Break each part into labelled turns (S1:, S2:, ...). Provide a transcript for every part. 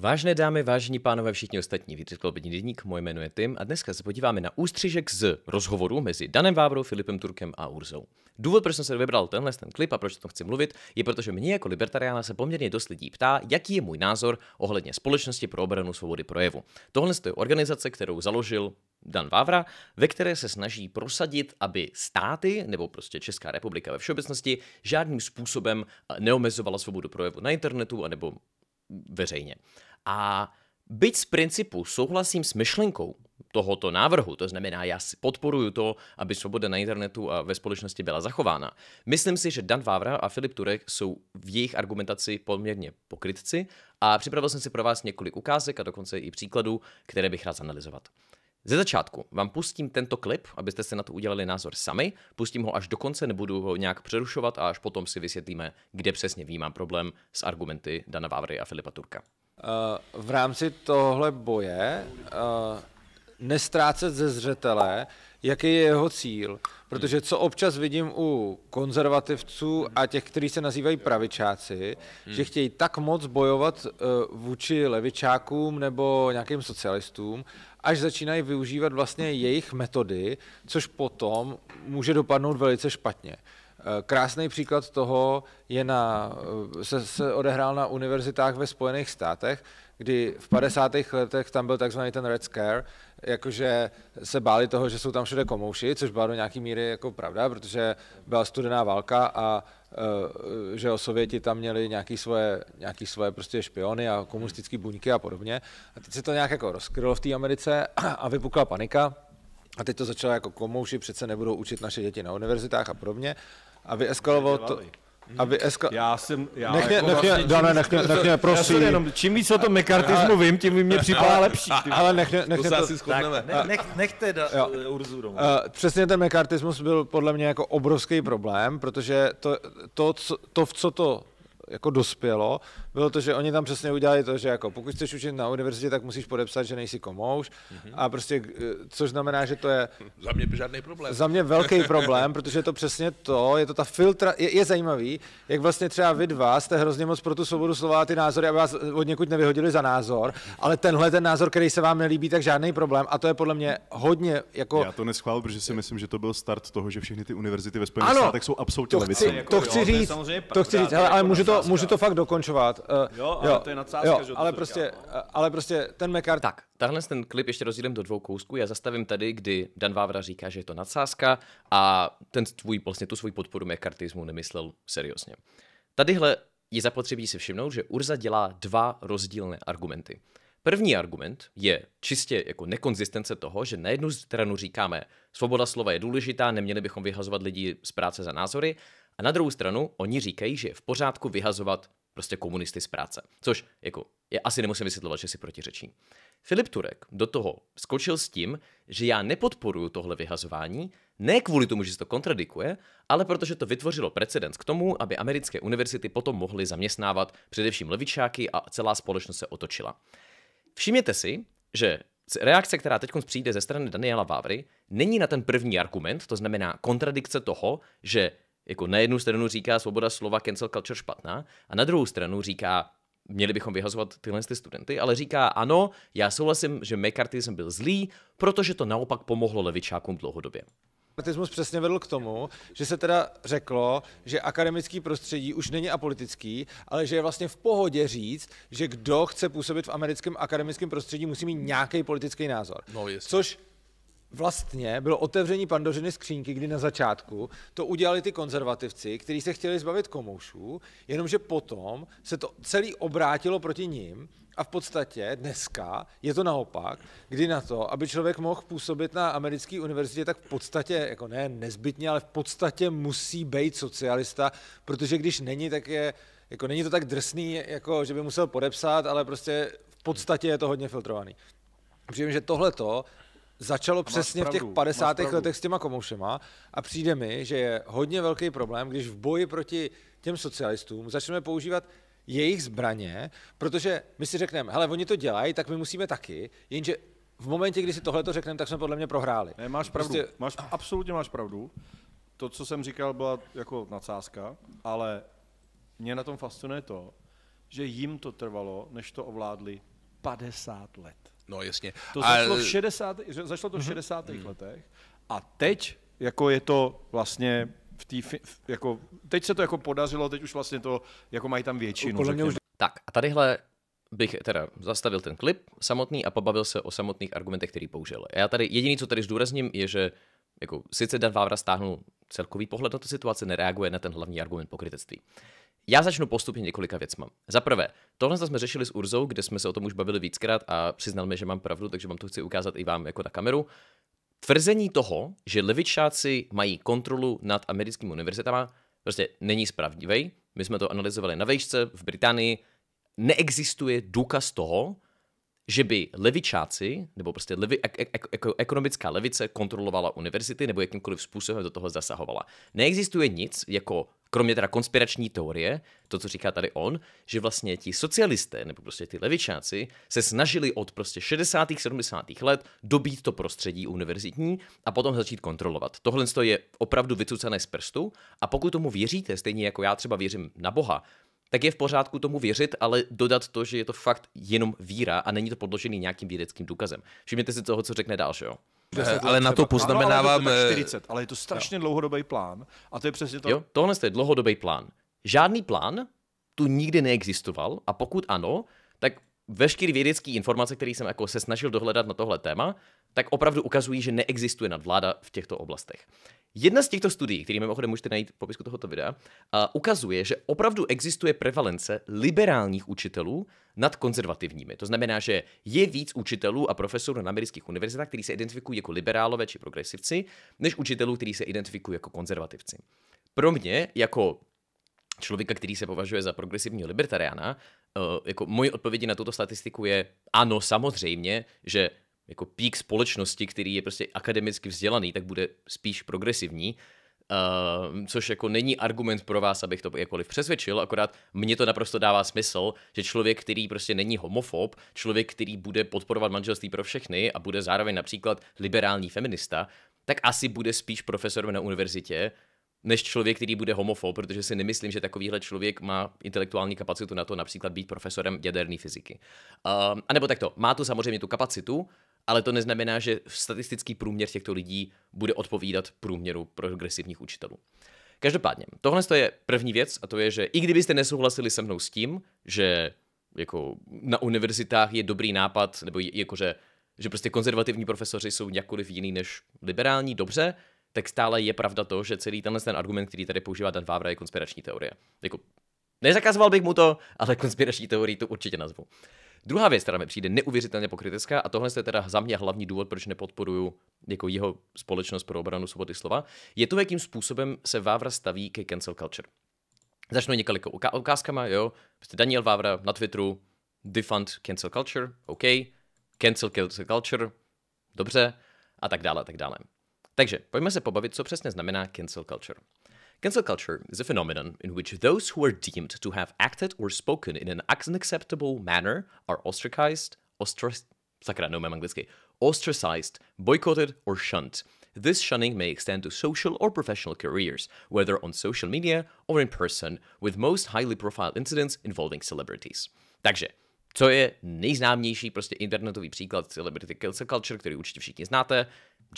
S1: Vážné dámy, vážení pánové, všichni ostatní, vítejte klubní denník, moje jméno je Tim a dneska se podíváme na ústřižek z rozhovoru mezi Danem Vávrou, Filipem Turkem a Urzou. Důvod, proč jsem se vybral tenhle ten klip a proč o tom chci mluvit, je protože mě jako libertariána se poměrně dost lidí ptá, jaký je můj názor ohledně společnosti pro obranu svobody projevu. Tohle je organizace, kterou založil Dan Vávra, ve které se snaží prosadit, aby státy, nebo prostě Česká republika ve všeobecnosti, žádným způsobem neomezovala svobodu projevu na internetu, anebo veřejně. A byť z principu souhlasím s myšlenkou tohoto návrhu, to znamená, já si podporuju to, aby svoboda na internetu a ve společnosti byla zachována. Myslím si, že Dan Vávra a Filip Turek jsou v jejich argumentaci poměrně pokrytci a připravil jsem si pro vás několik ukázek a dokonce i příkladů, které bych rád zanalizovat. Ze začátku vám pustím tento klip, abyste se na to udělali názor sami. Pustím ho až do konce, nebudu ho nějak přerušovat a až potom si vysvětlíme, kde přesně vnímám problém s argumenty Dana Vávry a Filipa Turka.
S2: Eh, v rámci tohle boje eh, nestrácet ze zřetele, jaký je jeho cíl. Protože co občas vidím u konzervativců a těch, kteří se nazývají pravičáci, hmm. že chtějí tak moc bojovat eh, vůči levičákům nebo nějakým socialistům, až začínají využívat vlastně jejich metody, což potom může dopadnout velice špatně. Eh, krásný příklad toho je na, eh, se, se odehrál na univerzitách ve Spojených státech, kdy v 50. letech tam byl takzvaný ten Red Scare, jakože se báli toho, že jsou tam všude komouši, což byla do nějaké míry jako pravda, protože byla studená válka a eh, že o Sověti tam měli nějaké svoje, nějaký svoje prostě špiony a komunistické buňky a podobně. A teď se to nějak jako rozkrylo v té Americe a vypukla panika a teď to začalo jako komouši přece nebudou učit naše děti na univerzitách a podobně. A vyeskalovalo to, aby eska... Já jsem... Já nech mě, jako nech mě, vlastně, Dane, nech mě, nech mě prosím. Jenom, čím víc o tom mekartismu vím, tím mi mě připadá lepší. Ale nech mě, nech mě to... to tak, nech, nech, nechte da, Urzu uh, Přesně ten mekartismus byl podle mě jako obrovský problém, protože to, to, co, to v co to jako dospělo, bylo to, že oni tam přesně udělali to, že jako pokud chceš učit na univerzitě, tak musíš podepsat, že nejsi komouš mm-hmm. a prostě, eh, což znamená, že to je... Za mě žádný problém. Za mě velký problém, protože je to přesně to, je to ta filtra, je, je zajímavý, jak vlastně třeba vy dva jste hrozně moc pro tu svobodu slova ty názory, aby vás od někud nevyhodili za názor, ale tenhle ten názor, který se vám nelíbí, tak žádný problém a to je podle mě hodně jako... Já to neschvál, protože si myslím, že to byl start toho, že všechny ty univerzity ve Spojených státech jsou absolutně chci, To chci říct, to chci říct, ale, ale jako můžu, to, můžu to fakt dokončovat. Uh, jo, ale jo, to je nadsázka, jo, že ale prostě, říkám,
S1: no. Eh, ale prostě ten McCarthy... Tak, tahle ten klip ještě rozdělím do dvou kousků. Já zastavím tady, kdy Dan Vávra říká, že je to nadsázka a ten tvůj, vlastně tu svůj podporu McCarthyismu nemyslel seriózně. Tadyhle je zapotřebí si všimnout, že Urza dělá dva rozdílné argumenty. První argument je čistě jako nekonzistence toho, že na jednu stranu říkáme, svoboda slova je důležitá, neměli bychom vyhazovat lidi z práce za názory, a na druhou stranu oni říkají, že je v pořádku vyhazovat prostě komunisty z práce. Což jako je asi nemusím vysvětlovat, že si protiřečí. Filip Turek do toho skočil s tím, že já nepodporuju tohle vyhazování, ne kvůli tomu, že se to kontradikuje, ale protože to vytvořilo precedens k tomu, aby americké univerzity potom mohly zaměstnávat především levičáky a celá společnost se otočila. Všimněte si, že reakce, která teď přijde ze strany Daniela Vávry, není na ten první argument, to znamená kontradikce toho, že jako na jednu stranu říká svoboda slova, cancel culture špatná, a na druhou stranu říká, měli bychom vyhazovat tyhle ty studenty, ale říká, ano, já souhlasím, že McCarthyism byl zlý, protože to naopak pomohlo levičákům dlouhodobě.
S2: Apatismus přesně vedl k tomu, že se teda řeklo, že akademický prostředí už není apolitický, ale že je vlastně v pohodě říct, že kdo chce působit v americkém akademickém prostředí, musí mít nějaký politický názor. No, jestli. Což vlastně bylo otevření pandořiny skřínky, kdy na začátku to udělali ty konzervativci, kteří se chtěli zbavit komoušů, jenomže potom se to celý obrátilo proti ním a v podstatě dneska je to naopak, kdy na to, aby člověk mohl působit na americké univerzitě, tak v podstatě, jako ne nezbytně, ale v podstatě musí být socialista, protože když není, tak je, jako není to tak drsný, jako že by musel podepsat, ale prostě v podstatě je to hodně filtrovaný. Přijím, že tohleto začalo přesně pravdu, v těch 50. letech s těma komoušema a přijde mi, že je hodně velký problém, když v boji proti těm socialistům začneme používat jejich zbraně, protože my si řekneme, hele, oni to dělají, tak my musíme taky, jenže v momentě, kdy si tohle to řekneme, tak jsme podle mě prohráli. Ne, máš pravdu, prostě... máš, absolutně máš pravdu. To, co jsem říkal, byla jako nadsázka, ale mě na tom fascinuje to, že jim to trvalo, než to ovládli 50 let. No jasně. To a... začalo, v 60, začalo to v 60. Mm-hmm. Mhm. letech a teď jako je to vlastně v té, jako, teď se to jako podařilo, teď už vlastně to, jako mají tam většinu. Už...
S1: Tak a tadyhle bych teda zastavil ten klip samotný a pobavil se o samotných argumentech, který použil. Já tady jediný, co tady zdůrazním, je, že jako sice Dan Vávra stáhnul celkový pohled na tu situaci, nereaguje na ten hlavní argument pokrytectví. Já začnu postupně několika věcma. Za prvé, tohle jsme řešili s Urzou, kde jsme se o tom už bavili víckrát a přiznal mi, že mám pravdu, takže vám to chci ukázat i vám jako na kameru. Tvrzení toho, že levičáci mají kontrolu nad americkými univerzitama, prostě není spravdivý. My jsme to analyzovali na vejšce v Británii. Neexistuje důkaz toho, že by levičáci, nebo prostě levi, ek, ek, ek, jako ekonomická levice kontrolovala univerzity nebo jakýmkoliv způsobem do toho zasahovala. Neexistuje nic jako kromě teda konspirační teorie, to, co říká tady on, že vlastně ti socialisté nebo prostě ty levičáci se snažili od prostě 60. 70. let dobít to prostředí univerzitní a potom začít kontrolovat. Tohle je opravdu vycucané z prstu a pokud tomu věříte, stejně jako já třeba věřím na Boha, tak je v pořádku tomu věřit, ale dodat to, že je to fakt jenom víra a není to podložený nějakým vědeckým důkazem. Všimněte si toho, co řekne dál, že jo? Eh, ale na to poznamenávám... Ano, ale, 40,
S2: eh, ale je to strašně jo. dlouhodobý plán a to je přesně
S1: to. Jo, tohle je dlouhodobý plán. Žádný plán tu nikdy neexistoval a pokud ano, tak veškeré vědecké informace, které jsem jako se snažil dohledat na tohle téma, tak opravdu ukazují, že neexistuje nadvláda v těchto oblastech. Jedna z těchto studií, které mimochodem můžete najít v popisku tohoto videa, uh, ukazuje, že opravdu existuje prevalence liberálních učitelů nad konzervativními. To znamená, že je víc učitelů a profesorů na amerických univerzitách, kteří se identifikují jako liberálové či progresivci, než učitelů, kteří se identifikují jako konzervativci. Pro mě, jako člověka, který se považuje za progresivního libertariána, uh, jako moje odpovědi na tuto statistiku je ano, samozřejmě, že jako pík společnosti, který je prostě akademicky vzdělaný, tak bude spíš progresivní, Uh, což jako není argument pro vás, abych to jakkoliv přesvědčil, akorát mně to naprosto dává smysl, že člověk, který prostě není homofob, člověk, který bude podporovat manželství pro všechny a bude zároveň například liberální feminista, tak asi bude spíš profesorem na univerzitě, než člověk, který bude homofob, protože si nemyslím, že takovýhle člověk má intelektuální kapacitu na to například být profesorem jaderné fyziky. Uh, a nebo takto, má tu samozřejmě tu kapacitu, ale to neznamená, že statistický průměr těchto lidí bude odpovídat průměru progresivních učitelů. Každopádně, tohle je první věc a to je, že i kdybyste nesouhlasili se mnou s tím, že jako na univerzitách je dobrý nápad, nebo jako že prostě konzervativní profesoři jsou nějakoliv jiný než liberální, dobře, tak stále je pravda to, že celý tenhle ten argument, který tady používá Dan Vávra, je konspirační teorie. Jako, nezakazoval bych mu to, ale konspirační teorii to určitě nazvu. Druhá věc, která mi přijde neuvěřitelně pokrytecká, a tohle je teda za mě hlavní důvod, proč nepodporuju jako jeho společnost pro obranu svobody slova, je to, jakým způsobem se Vávra staví ke cancel culture. Začnu několika ukázkama, jo. Prostě Daniel Vávra na Twitteru, defund cancel culture, OK, cancel cancel culture, dobře, a tak dále, a tak dále. Takže pojďme se pobavit, co přesně znamená cancel culture. Cancel culture is a phenomenon in which those who are deemed to have acted or spoken in an unacceptable manner are ostracized, ostracized, ostracized, boycotted, or shunned. This shunning may extend to social or professional careers, whether on social media or in person, with most highly profiled incidents involving celebrities. Takže, co je nejznámější prostě internetový příklad celebrity cancel culture, který určitě všichni znáte,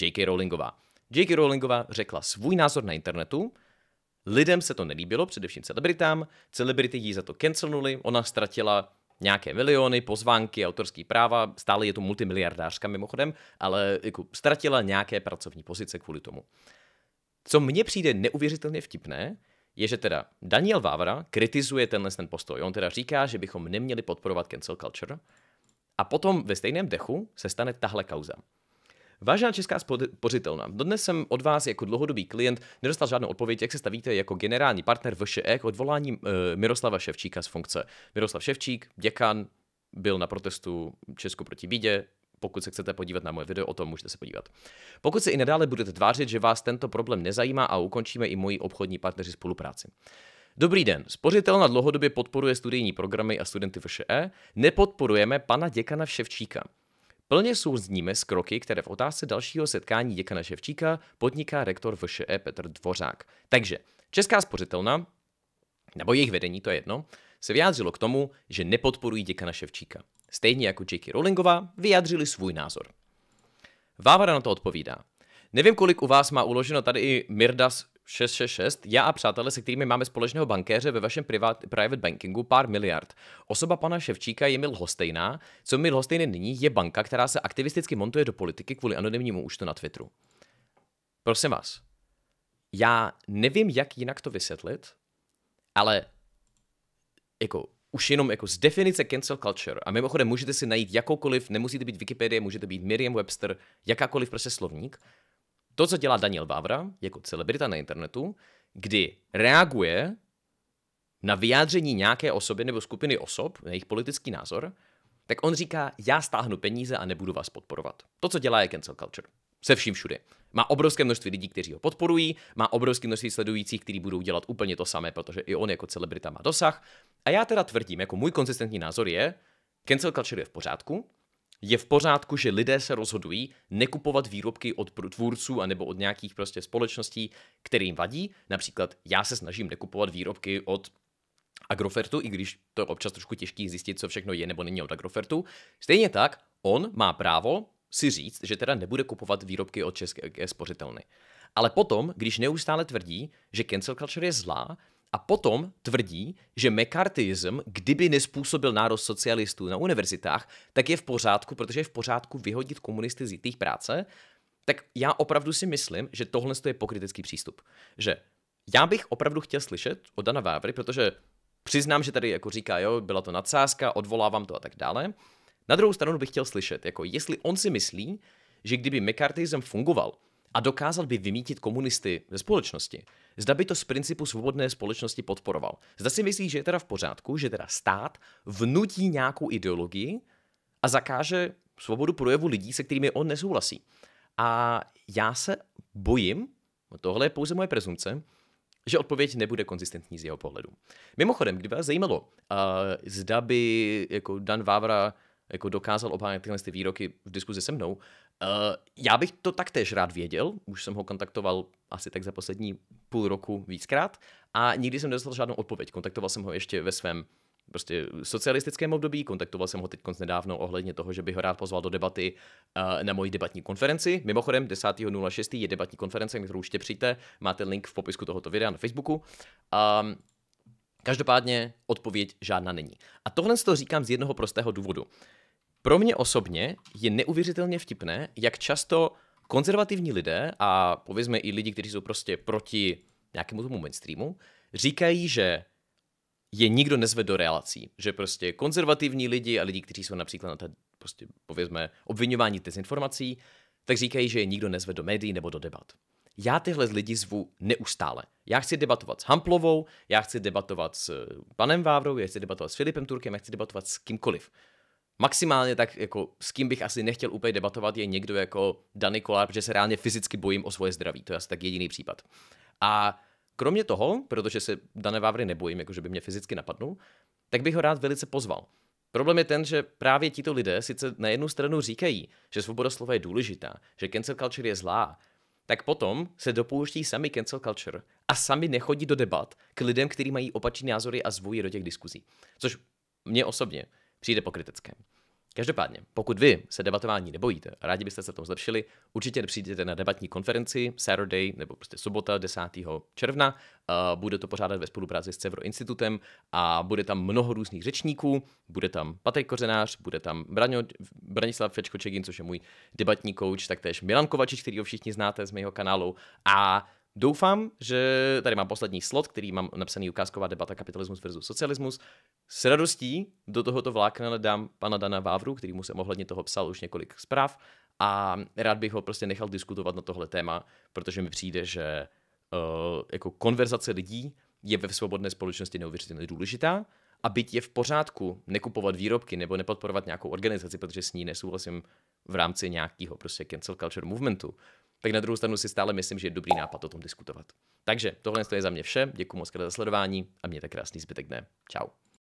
S1: J.K. Rowlingová. J.K. Rowlingová řekla svůj názor na internetu, Lidem se to nelíbilo, především celebritám. Celebrity jí za to cancelnuli, ona ztratila nějaké miliony, pozvánky, autorský práva, stále je to multimiliardářka mimochodem, ale jako ztratila nějaké pracovní pozice kvůli tomu. Co mně přijde neuvěřitelně vtipné, je, že teda Daniel Vávra kritizuje tenhle ten postoj. On teda říká, že bychom neměli podporovat cancel culture. A potom ve stejném dechu se stane tahle kauza. Vážená česká spořitelna, dodnes jsem od vás jako dlouhodobý klient nedostal žádnou odpověď, jak se stavíte jako generální partner VŠE k odvolání e, eh, Miroslava Ševčíka z funkce. Miroslav Ševčík, děkan, byl na protestu Česku proti bídě, pokud se chcete podívat na moje video, o tom můžete se podívat. Pokud se i nadále budete tvářit, že vás tento problém nezajímá a ukončíme i moji obchodní partneři spolupráci. Dobrý den, spořitelna dlouhodobě podporuje studijní programy a studenty VŠE, nepodporujeme pana děkana Ševčíka. Plně souzníme s kroky, které v otázce dalšího setkání děkana Ševčíka podniká rektor VŠE Petr Dvořák. Takže Česká spořitelna, nebo jejich vedení, to je jedno, se vyjádřilo k tomu, že nepodporují děkana Ševčíka. Stejně jako J.K. Rowlingová vyjádřili svůj názor. Vávara na to odpovídá. Nevím, kolik u vás má uloženo tady i Mirdas 666. Já a přátelé, se kterými máme společného bankéře ve vašem privát, private bankingu pár miliard. Osoba pana Ševčíka je Mil Hostejná. Co Mil Hostejny nyní, je banka, která se aktivisticky montuje do politiky kvůli anonymnímu účtu na Twitteru. Prosím vás, já nevím, jak jinak to vysvětlit, ale jako už jenom jako z definice cancel culture, a mimochodem můžete si najít jakoukoliv, nemusíte být Wikipedie, můžete být Miriam Webster, jakákoliv prostě slovník, to, co dělá Daniel Vávra jako celebrita na internetu, kdy reaguje na vyjádření nějaké osoby nebo skupiny osob, na jejich politický názor, tak on říká, já stáhnu peníze a nebudu vás podporovat. To, co dělá, je cancel culture. Se vším všude. Má obrovské množství lidí, kteří ho podporují, má obrovské množství sledujících, kteří budou dělat úplně to samé, protože i on jako celebrita má dosah. A já teda tvrdím, jako můj konzistentní názor je, cancel culture je v pořádku, je v pořádku, že lidé se rozhodují nekupovat výrobky od tvůrců anebo od nějakých prostě společností, kterým vadí. Například já se snažím nekupovat výrobky od Agrofertu, i když to je občas trošku těžký zjistit, co všechno je nebo není od Agrofertu. Stejně tak, on má právo si říct, že teda nebude kupovat výrobky od české spořitelny. Ale potom, když neustále tvrdí, že cancel culture je zlá, a potom tvrdí, že McCarthyism, kdyby nespůsobil nárost socialistů na univerzitách, tak je v pořádku, protože je v pořádku vyhodit komunisty z jejich práce. Tak já opravdu si myslím, že tohle je pokrytecký přístup. Že já bych opravdu chtěl slyšet od Dana Vávry, protože přiznám, že tady jako říká, jo, byla to nadsázka, odvolávám to a tak dále. Na druhou stranu bych chtěl slyšet, jako jestli on si myslí, že kdyby McCarthyism fungoval, a dokázal by vymítit komunisty ze společnosti, zda by to z principu svobodné společnosti podporoval. Zda si myslí, že je teda v pořádku, že teda stát vnutí nějakou ideologii a zakáže svobodu projevu lidí, se kterými on nesouhlasí. A já se bojím, tohle je pouze moje prezumce, že odpověď nebude konzistentní z jeho pohledu. Mimochodem, kdyby vás zajímalo, uh, zda by jako Dan Vávra jako dokázal obhájit tyhle ty výroky v diskuzi se mnou, Eh, já bych to taktéž rád věděl, už jsem ho kontaktoval asi tak za poslední půl roku víckrát a nikdy jsem nedostal žádnou odpověď. Kontaktoval jsem ho ještě ve svém prostě socialistickém období, kontaktoval jsem ho teď konc nedávno ohledně toho, že bych ho rád pozval do debaty uh, na moji debatní konferenci. Mimochodem 10.06. je debatní konference, na kterou už přijďte, máte link v popisku tohoto videa na Facebooku. Um, každopádně odpověď žádná není. A tohle toho říkám z jednoho prostého důvodu. Pro mě osobně je neuvěřitelně vtipné, jak často konzervativní lidé a povězme i lidi, kteří jsou prostě proti nějakému tomu mainstreamu, říkají, že je nikdo nezve do relací. Že prostě konzervativní lidi a lidi, kteří jsou například na té, prostě povězme, obvinování dezinformací, tak říkají, že je nikdo nezve do médií nebo do debat. Já tyhle lidi zvu neustále. Já chci debatovat s Hamplovou, já chci debatovat s panem Vávrou, já chci debatovat s Filipem Turkem, já chci debatovat s kýmkoliv. Maximálně tak, jako s kým bych asi nechtěl úplně debatovat, je někdo jako Danny Kolár, protože se reálně fyzicky bojím o svoje zdraví. To je asi tak jediný případ. A kromě toho, protože se Dané Vávry nebojím, jako že by mě fyzicky napadnul, tak bych ho rád velice pozval. Problém je ten, že právě tito lidé sice na jednu stranu říkají, že svoboda slova je důležitá, že cancel culture je zlá, tak potom se dopouští sami cancel culture a sami nechodí do debat k lidem, kteří mají opačné názory a zvují do těch diskuzí. Což mě osobně přijde pokrytecké. Každopádně, pokud vy se debatování nebojíte a rádi byste se tom zlepšili, určitě přijděte na debatní konferenci Saturday nebo prostě sobota 10. června. Eh, bude to pořádat ve spolupráci s Cevro institutem a bude tam mnoho různých řečníků. Bude tam Patek Kořenář, bude tam Braňo, Branislav Fečko Čegin, což je můj debatní coach, taktéž Milan Kovačič, který ho všichni znáte z mého kanálu a Doufám, že tady mám poslední slot, který mám napsaný ukázková debata kapitalismus versus socialismus. S radostí do tohoto vlákna dám pana Dana Vávru, který mu jsem ohledně toho psal už několik zpráv a rád bych ho prostě nechal diskutovat na tohle téma, protože mi přijde, že uh, jako konverzace lidí je ve svobodné společnosti neuvěřitelně důležitá a byť je v pořádku nekupovat výrobky nebo nepodporovat nějakou organizaci, protože s ní nesouhlasím v rámci nějakého prostě cancel culture movementu, tak na druhou stranu si stále myslím, že je dobrý nápad o tom diskutovat. Takže tohle je za mě vše, děkuji moc za sledování a mějte krásný zbytek dne. Ciao.